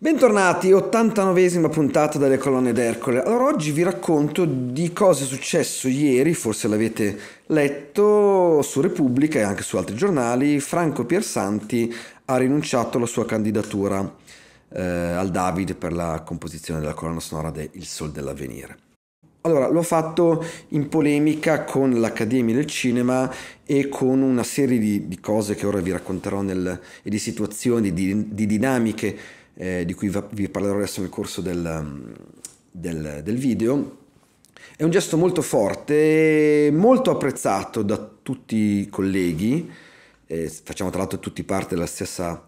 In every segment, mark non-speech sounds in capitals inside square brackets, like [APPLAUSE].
Bentornati, 89esima puntata delle colonne d'Ercole. Allora oggi vi racconto di cosa è successo ieri, forse l'avete letto su Repubblica e anche su altri giornali, Franco Piersanti ha rinunciato alla sua candidatura eh, al David per la composizione della colonna sonora de Il Sol dell'Avvenire. Allora, l'ho fatto in polemica con l'Accademia del Cinema e con una serie di, di cose che ora vi racconterò nel, e di situazioni, di, di dinamiche eh, di cui vi parlerò adesso nel corso del, del, del video. È un gesto molto forte, molto apprezzato da tutti i colleghi, eh, facciamo tra l'altro tutti parte della stessa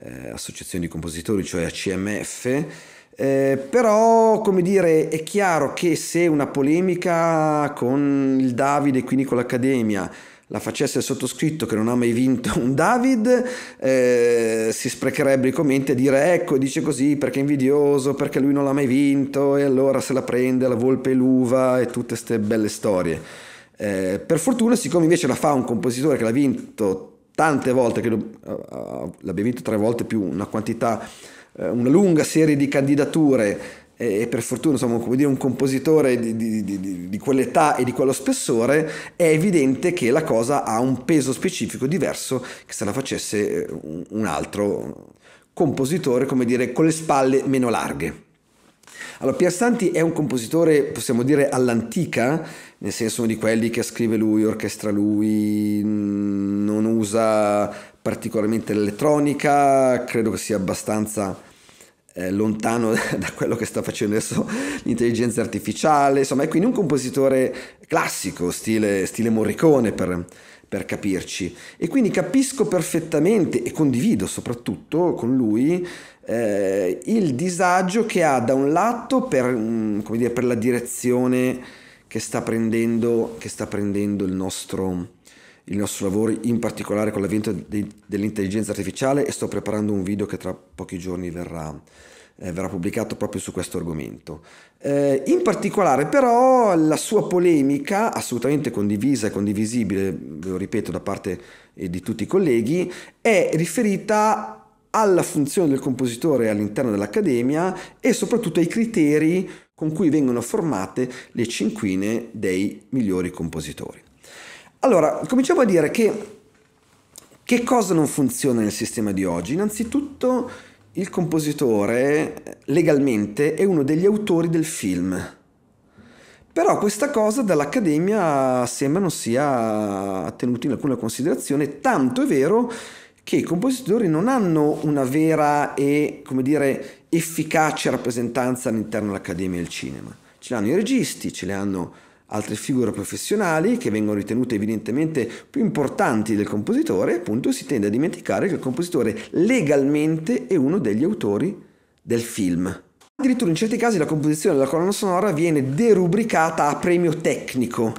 eh, associazione di compositori, cioè ACMF, eh, però come dire è chiaro che se una polemica con il Davide e quindi con l'Accademia la facesse il sottoscritto che non ha mai vinto un David, eh, si sprecherebbe i commenti a dire ecco, dice così perché è invidioso, perché lui non l'ha mai vinto e allora se la prende la volpe e l'uva e tutte queste belle storie. Eh, per fortuna, siccome invece la fa un compositore che l'ha vinto tante volte, che eh, eh, l'abbia vinto tre volte più una quantità, eh, una lunga serie di candidature, e per fortuna insomma, dire, un compositore di, di, di, di, quell'età e di quello spessore, è evidente che la cosa ha un peso specifico diverso che se la facesse eh, un altro compositore, come dire, con le spalle meno larghe. Allora, Piazanti è un compositore, possiamo dire, all'antica, nel senso di quelli che scrive lui, orchestra lui, mm, non usa particolarmente l'elettronica, credo che sia abbastanza eh, lontano [LAUGHS] da quello che sta facendo adesso l'intelligenza artificiale, insomma è quindi un compositore classico, stile, stile Morricone per, per capirci. E quindi capisco perfettamente e condivido soprattutto con lui eh, il disagio che ha da un lato per, mm, dire, per la direzione che sta prendendo, che sta prendendo il nostro il nostro lavoro, in particolare con l'avvento de- dell'intelligenza artificiale e sto preparando un video che tra pochi giorni verrà, eh, verrà pubblicato proprio su questo argomento. Eh, in particolare però la sua polemica, assolutamente condivisa e condivisibile, ve lo ripeto, da parte eh, di tutti i colleghi, è riferita alla funzione del compositore all'interno dell'Accademia e soprattutto ai criteri con cui vengono formate le cinquine dei migliori compositori. Allora, cominciamo a dire che, che cosa non funziona nel sistema di oggi. Innanzitutto il compositore eh, legalmente è uno degli autori del film. Però questa cosa dall'Accademia sembra non sia tenuta in alcuna considerazione, tanto è vero che i compositori non hanno una vera e, come dire, efficace rappresentanza all'interno dell'Accademia del Cinema. Ce l'hanno i registi, ce le hanno Altre figure professionali, che vengono ritenute evidentemente più importanti del compositore, appunto si tende a dimenticare che il compositore legalmente è uno degli autori del film. Addirittura in certi casi la composizione della colonna sonora viene derubricata a premio tecnico.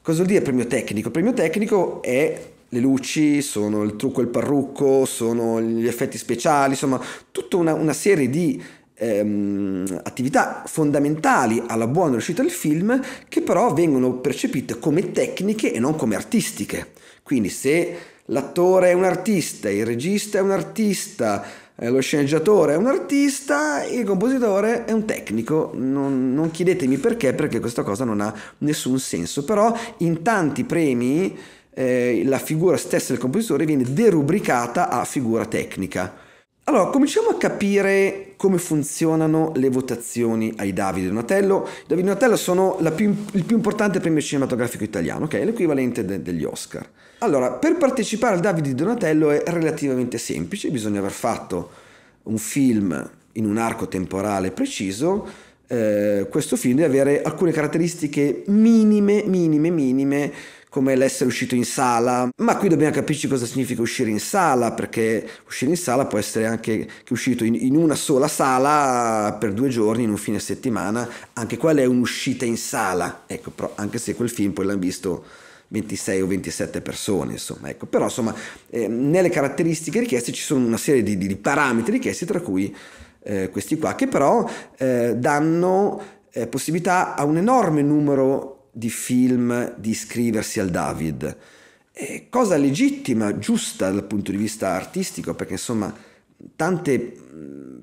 Cosa vuol dire premio tecnico? premio tecnico è le luci, sono il trucco e il parrucco, sono gli effetti speciali, insomma tutta una, una serie di Ehm, attività fondamentali alla buona riuscita del film che però vengono percepite come tecniche e non come artistiche. Quindi se l'attore è un artista, il regista è un artista, eh, lo sceneggiatore è un artista, il compositore è un tecnico. Non, non, chiedetemi perché, perché questa cosa non ha nessun senso. Però in tanti premi eh, la figura stessa del compositore viene derubricata a figura tecnica. Allora, cominciamo a capire come funzionano le votazioni ai Davide Donatello. I Davide Donatello sono più, il più importante premio cinematografico italiano, ok? L'equivalente de, degli Oscar. Allora, per partecipare al Davide Donatello è relativamente semplice, bisogna aver fatto un film in un arco temporale preciso. Eh, questo film deve avere alcune caratteristiche minime, minime, minime come l'essere uscito in sala, ma qui dobbiamo capirci cosa significa uscire in sala, perché uscire in sala può essere anche che uscito in, in una sola sala per due giorni in un fine settimana, anche quella è un'uscita in sala, ecco, però anche se quel film poi l'hanno visto 26 o 27 persone, insomma, ecco. però insomma eh, nelle caratteristiche richieste ci sono una serie di, di parametri richiesti tra cui eh, questi qua, che però eh, danno eh, possibilità a un enorme numero di di film di iscriversi al David. E cosa legittima, giusta dal punto di vista artistico, perché insomma tante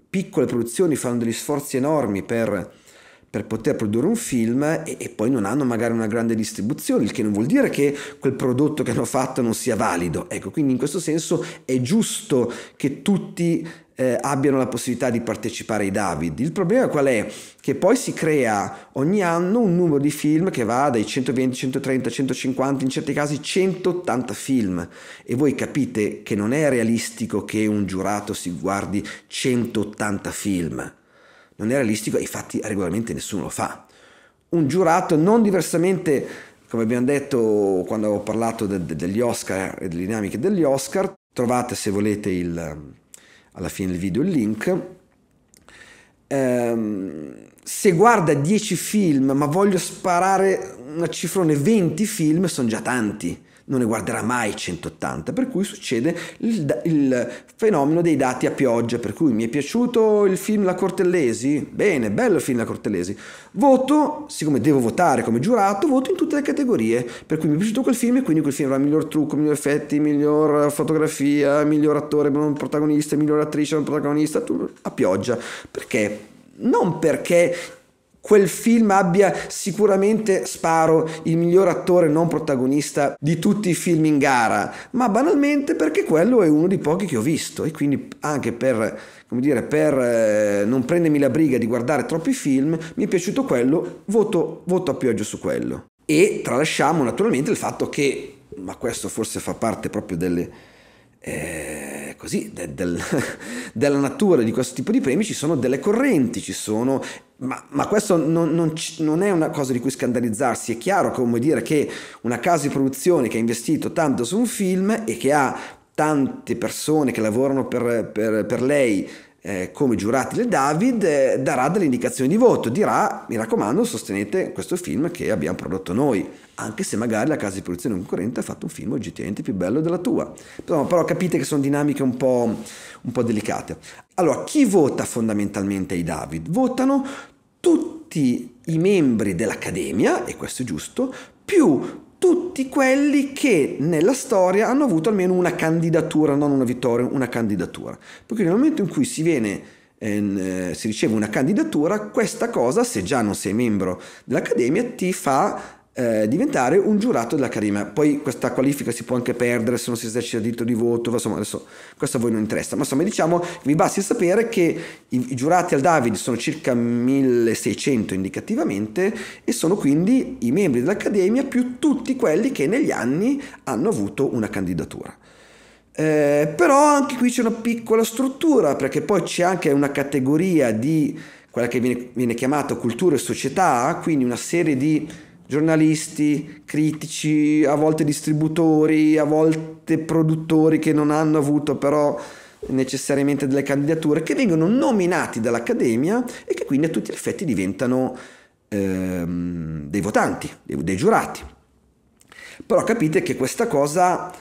piccole produzioni fanno degli sforzi enormi per per poter produrre un film e, e, poi non hanno magari una grande distribuzione, il che non vuol dire che quel prodotto che hanno fatto non sia valido. Ecco, quindi in questo senso è giusto che tutti eh, abbiano la possibilità di partecipare ai David. Il problema qual è? Che poi si crea ogni anno un numero di film che va dai 120, 130, 150, in certi casi 180 film. E voi capite che non è realistico che un giurato si guardi 180 film non è realistico e infatti regolarmente nessuno lo fa. Un giurato non diversamente, come abbiamo detto quando avevo parlato de- de- degli Oscar e delle dinamiche degli Oscar, trovate se volete il, alla fine del video il link. Ehm, se guarda 10 film ma voglio sparare una cifrone 20 film sono già tanti non ne guarderà mai 180, per cui succede il, il, fenomeno dei dati a pioggia, per cui mi è piaciuto il film La Cortellesi, bene, bello il film La Cortellesi, voto, siccome devo votare come giurato, voto in tutte le categorie, per cui mi è piaciuto quel film e quindi quel film avrà miglior trucco, miglior effetti, miglior fotografia, miglior attore, non protagonista, miglior attrice, non protagonista, a pioggia, perché? Non perché quel film abbia sicuramente Sparo il miglior attore non protagonista di tutti i film in gara, ma banalmente perché quello è uno dei pochi che ho visto e quindi anche per, come dire, per eh, non prendermi la briga di guardare troppi film, mi è piaciuto quello, voto, voto a pioggia su quello. E tralasciamo naturalmente il fatto che, ma questo forse fa parte proprio delle... Eh, così de, del, [LAUGHS] della natura di questo tipo di premi ci sono delle correnti, ci sono ma, ma, questo non, non, non, è una cosa di cui scandalizzarsi, è chiaro come dire che una casa di produzione che ha investito tanto su un film e che ha tante persone che lavorano per, per, per lei eh, come giurati del David, eh, darà delle indicazioni di voto, dirà mi raccomando sostenete questo film che abbiamo prodotto noi, anche se magari la casa di produzione concorrente ha fatto un film oggettivamente più bello della tua. Però, però capite che sono dinamiche un po', un po' delicate. Allora, chi vota fondamentalmente ai David? Votano tutti i membri dell'Accademia, e questo è giusto, più tutti quelli che nella storia hanno avuto almeno una candidatura, non una vittoria, una candidatura. Perché nel momento in cui si viene ehm, eh, si riceve una candidatura, questa cosa, se già non sei membro dell'Accademia, ti fa eh, diventare un giurato dell'Accademia. Poi questa qualifica si può anche perdere se non si esercita il diritto di voto, insomma adesso questo a voi non interessa, ma insomma diciamo vi basti sapere che i, i giurati al David sono circa 1600 indicativamente e sono quindi i membri dell'Accademia più tutti quelli che negli anni hanno avuto una candidatura. Eh, però anche qui c'è una piccola struttura perché poi c'è anche una categoria di quella che viene, viene chiamata cultura e società, quindi una serie di giornalisti, critici, a volte distributori, a volte produttori che non hanno avuto però necessariamente delle candidature, che vengono nominati dall'Accademia e che quindi a tutti gli effetti diventano ehm, dei votanti, dei, dei giurati. Però capite che questa cosa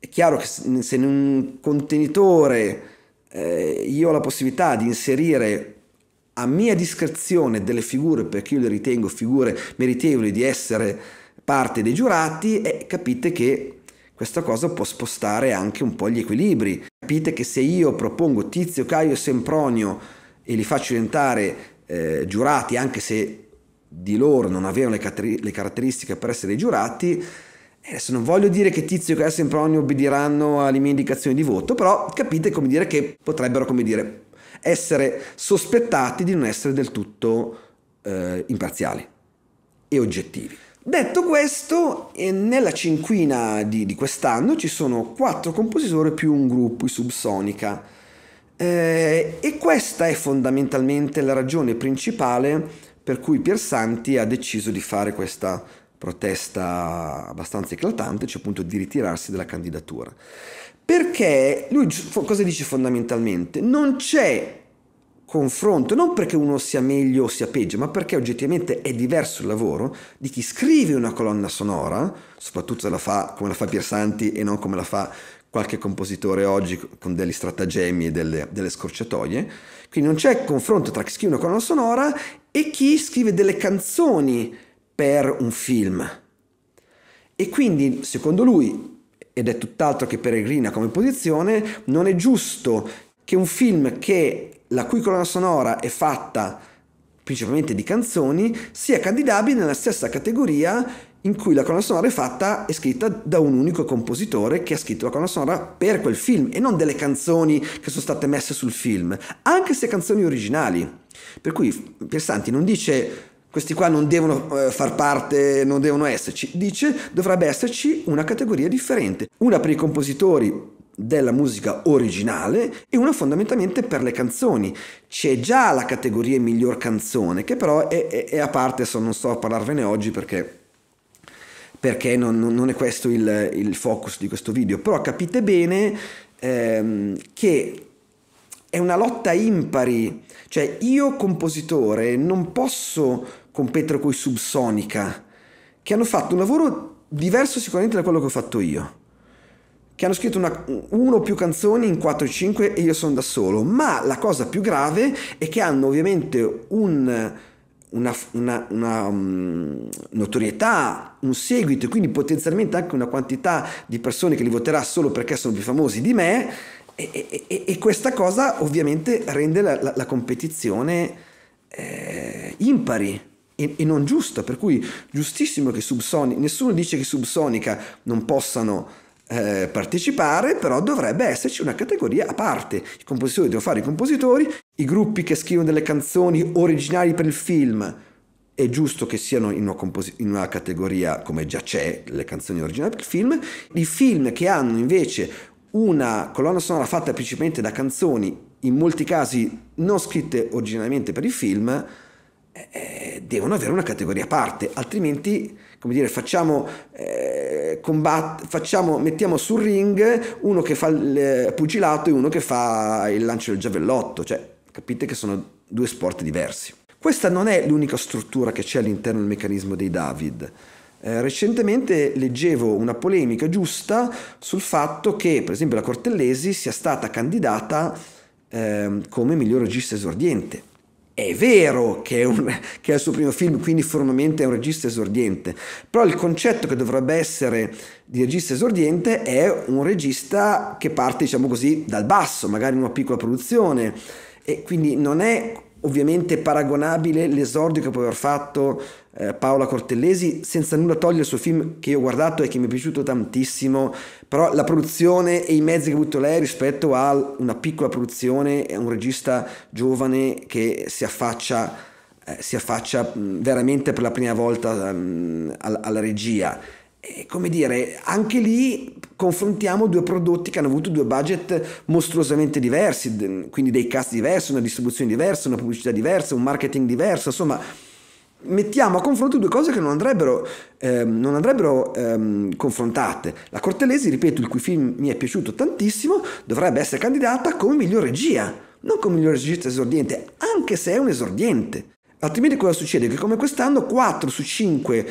è chiaro che se in un contenitore eh, io ho la possibilità di inserire a mia discrezione delle figure, perché io le ritengo figure meritevoli di essere parte dei giurati, e capite che questa cosa può spostare anche un po' gli equilibri. Capite che se io propongo Tizio, Caio e Sempronio e li faccio diventare eh, giurati, anche se di loro non avevano le, le caratteristiche per essere giurati, eh, Adesso non voglio dire che Tizio, Caio e Sempronio obbediranno alle mie indicazioni di voto, però capite come dire che potrebbero, come dire, essere sospettati di non essere del tutto eh, imparziali e oggettivi. Detto questo, eh, nella cinquina di, di quest'anno ci sono quattro compositori più un gruppo, i Subsonica, eh, e questa è fondamentalmente la ragione principale per cui Piersanti ha deciso di fare questa protesta abbastanza eclatante, cioè appunto di ritirarsi dalla candidatura. Perché lui cosa dice fondamentalmente? Non c'è confronto, non perché uno sia meglio o sia peggio, ma perché oggettivamente è diverso il lavoro di chi scrive una colonna sonora, soprattutto se la fa come la fa Piersanti e non come la fa qualche compositore oggi con degli stratagemmi e delle, delle scorciatoie. Quindi non c'è confronto tra chi scrive una colonna sonora e chi scrive delle canzoni per un film. E quindi, secondo lui, ed è tutt'altro che peregrina come posizione, non è giusto che un film che la cui colonna sonora è fatta principalmente di canzoni sia candidabile nella stessa categoria in cui la colonna sonora è fatta e scritta da un unico compositore che ha scritto la colonna sonora per quel film e non delle canzoni che sono state messe sul film, anche se canzoni originali. Per cui Piersanti non dice questi qua non devono eh, far parte, non devono esserci. Dice dovrebbe esserci una categoria differente, una per i compositori della musica originale e una fondamentalmente per le canzoni. C'è già la categoria miglior canzone, che però è, è, è a parte, so, non sto a parlarvene oggi perché perché non, non è questo il, il, focus di questo video, però capite bene ehm, che è una lotta impari, cioè io compositore non posso competere con i Subsonica, che hanno fatto un lavoro diverso sicuramente da quello che ho fatto io, che hanno scritto una, uno o più canzoni in 4-5 o e io sono da solo, ma la cosa più grave è che hanno ovviamente un, una, una, una um, notorietà, un seguito e quindi potenzialmente anche una quantità di persone che li voterà solo perché sono più famosi di me e, e, e questa cosa ovviamente rende la, la, la competizione eh, impari e, e non giusta, per cui giustissimo che Subsonica, nessuno dice che Subsonica non possano eh, partecipare, però dovrebbe esserci una categoria a parte. I compositori devono fare i compositori, i gruppi che scrivono delle canzoni originali per il film. È giusto che siano in una, compos- in una categoria come già c'è, le canzoni originali per il film. I film che hanno invece una colonna sonora fatta principalmente da canzoni, in molti casi non scritte originariamente per il film, eh, devono avere una categoria a parte, altrimenti, come dire, facciamo, eh, combat- facciamo, mettiamo sul ring uno che fa il eh, pugilato e uno che fa il lancio del giavellotto, cioè capite che sono due sport diversi. Questa non è l'unica struttura che c'è all'interno del meccanismo dei David. Eh, recentemente leggevo una polemica giusta sul fatto che, per esempio, la Cortellesi sia stata candidata eh, come miglior regista esordiente è vero che è, un, che è, il suo primo film, quindi formalmente è un regista esordiente, però il concetto che dovrebbe essere di regista esordiente è un regista che parte, diciamo così, dal basso, magari in una piccola produzione, e quindi non è ovviamente paragonabile l'esordio che può aver fatto eh, Paola Cortellesi, senza nulla togliere il suo film che io ho guardato e che mi è piaciuto tantissimo, però la produzione e i mezzi che ha avuto lei rispetto a una piccola produzione e un regista giovane che si affaccia, eh, si affaccia veramente per la prima volta um, alla, alla regia e, come dire, anche lì confrontiamo due prodotti che hanno avuto due budget mostruosamente diversi, quindi dei cast diversi, una distribuzione diversa, una pubblicità diversa, un marketing diverso, insomma mettiamo a confronto due cose che non andrebbero, ehm, non andrebbero ehm, confrontate. La Cortellesi, ripeto, il cui film mi è piaciuto tantissimo, dovrebbe essere candidata come miglior regia, non come miglior regista esordiente, anche se è un esordiente. Altrimenti cosa succede? Che come quest'anno 4 su 5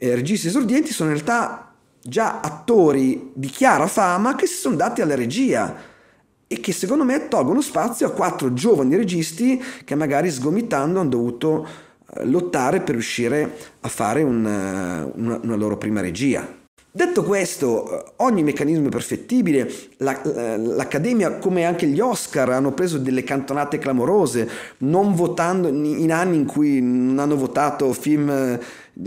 eh, registi esordienti sono in realtà già attori di chiara fama che si sono dati alla regia e che secondo me tolgono spazio a quattro giovani registi che magari sgomitando hanno dovuto eh, lottare per riuscire a fare una, eh, una, una loro prima regia. Detto questo, eh, ogni meccanismo è perfettibile, la, l'Accademia come anche gli Oscar hanno preso delle cantonate clamorose, non votando in anni in cui non hanno votato film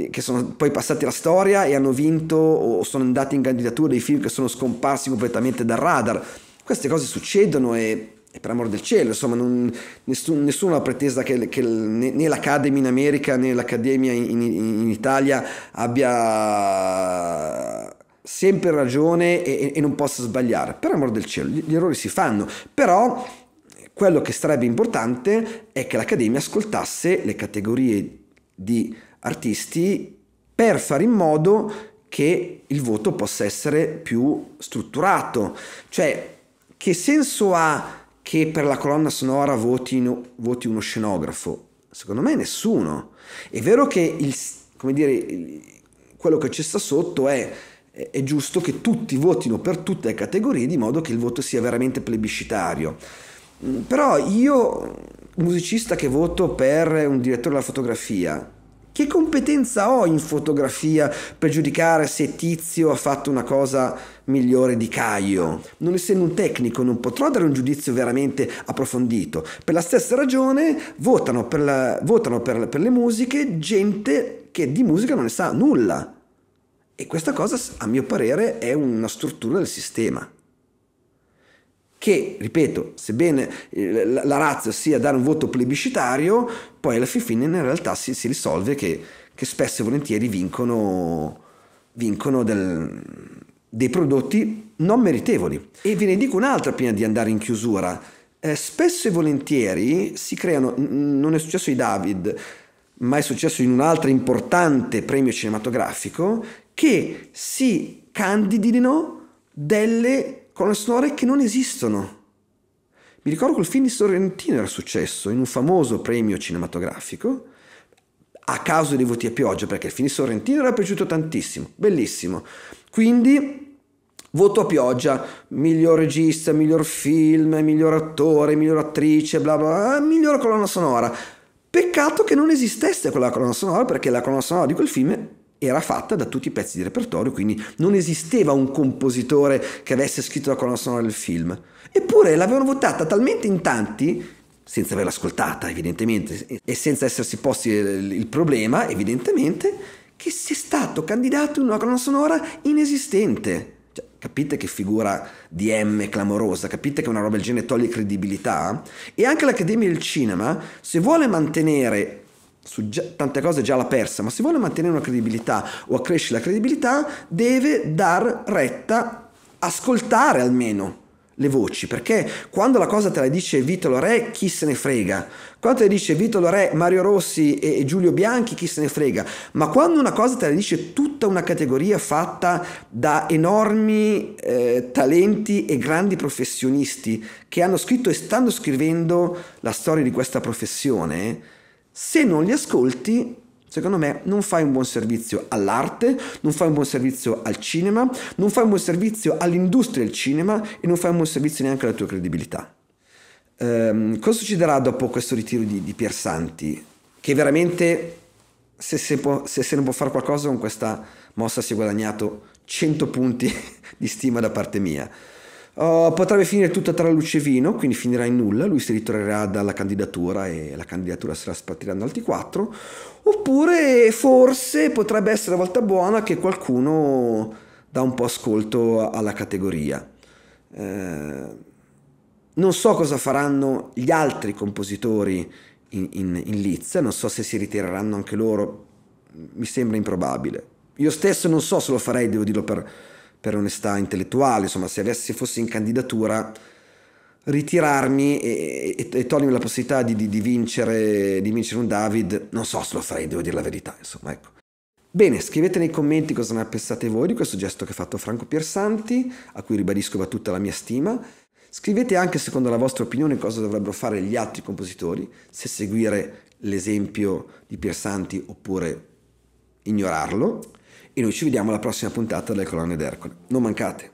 che sono poi passati alla storia e hanno vinto o sono andati in candidatura dei film che sono scomparsi completamente dal radar. Queste cose succedono e, e per amor del cielo, insomma, non, nessun, nessuno ha pretesa che, che né, l'Academy in America né l'Accademia in, in, in Italia abbia sempre ragione e, e non possa sbagliare. Per amor del cielo, gli, gli errori si fanno, però quello che sarebbe importante è che l'Accademia ascoltasse le categorie di artisti per fare in modo che il voto possa essere più strutturato. Cioè, che senso ha che per la colonna sonora voti, no, voti uno scenografo? Secondo me nessuno. È vero che il, dire, quello che c'è sta sotto è è giusto che tutti votino per tutte le categorie di modo che il voto sia veramente plebiscitario. Mm, però io, musicista che voto per un direttore della fotografia, che competenza ho in fotografia per giudicare se Tizio ha fatto una cosa migliore di Caio? Non essendo un tecnico non potrò dare un giudizio veramente approfondito. Per la stessa ragione votano per, la, votano per, per le musiche gente che di musica non ne sa nulla. E questa cosa, a mio parere, è una struttura del sistema che, ripeto, sebbene eh, la, razza sia dare un voto plebiscitario, poi alla fine in realtà si, si risolve che, che, spesso e volentieri vincono, vincono del, dei prodotti non meritevoli. E ve ne dico un'altra prima di andare in chiusura. Eh, spesso e volentieri si creano, non è successo ai David, ma è successo in un altro importante premio cinematografico, che si candidino delle colonne sonore che non esistono. Mi ricordo quel film di Sorrentino era successo in un famoso premio cinematografico a causa dei voti a pioggia, perché il film di Sorrentino era piaciuto tantissimo, bellissimo. Quindi voto a pioggia, miglior regista, miglior film, miglior attore, miglior attrice, bla bla, miglior colonna sonora. Peccato che non esistesse quella colonna sonora perché la colonna sonora di quel film era fatta da tutti i pezzi di repertorio, quindi non esisteva un compositore che avesse scritto la colonna sonora del film. Eppure l'avevano votata talmente in tanti, senza averla ascoltata evidentemente, e senza essersi posti il problema evidentemente, che si è stato candidato in una colonna sonora inesistente. Cioè, capite che figura di M clamorosa, capite che una roba del genere toglie credibilità? E anche l'Accademia del Cinema, se vuole mantenere su già, tante cose già l'ha persa, ma se vuole mantenere una credibilità o accrescere la credibilità, deve dar retta, ascoltare almeno le voci, perché quando la cosa te la dice Vito Lorè, chi se ne frega? Quando te la dice Vito Lorè, Mario Rossi e Giulio Bianchi, chi se ne frega? Ma quando una cosa te la dice tutta una categoria fatta da enormi eh, talenti e grandi professionisti che hanno scritto e stanno scrivendo la storia di questa professione, se non li ascolti, secondo me non fai un buon servizio all'arte, non fai un buon servizio al cinema, non fai un buon servizio all'industria del cinema e non fai un buon servizio neanche alla tua credibilità. Ehm, cosa succederà dopo questo ritiro di, di Santi? Che veramente se se, può, se se ne può fare qualcosa con questa mossa si è guadagnato 100 punti [LAUGHS] di stima da parte mia. Uh, potrebbe finire tutta tra luce e vino, quindi finirà in nulla, lui si ritornerà dalla candidatura e la candidatura sarà spartita in altri quattro, oppure forse potrebbe essere la volta buona che qualcuno dà un po' ascolto alla categoria. Eh, non so cosa faranno gli altri compositori in, in, in Liz, non so se si ritireranno anche loro, mi sembra improbabile. Io stesso non so se lo farei, devo dirlo per per onestà intellettuale, insomma, se avessi, fossi in candidatura, ritirarmi e, e, e togliermi la possibilità di, di, di, vincere, di vincere un David, non so se lo farei, devo dire la verità, insomma, ecco. Bene, scrivete nei commenti cosa ne pensate voi di questo gesto che ha fatto Franco Piersanti, a cui ribadisco va tutta la mia stima. Scrivete anche secondo la vostra opinione cosa dovrebbero fare gli altri compositori, se seguire l'esempio di Piersanti oppure ignorarlo e noi ci vediamo alla prossima puntata delle colonne d'Ercole. Non mancate!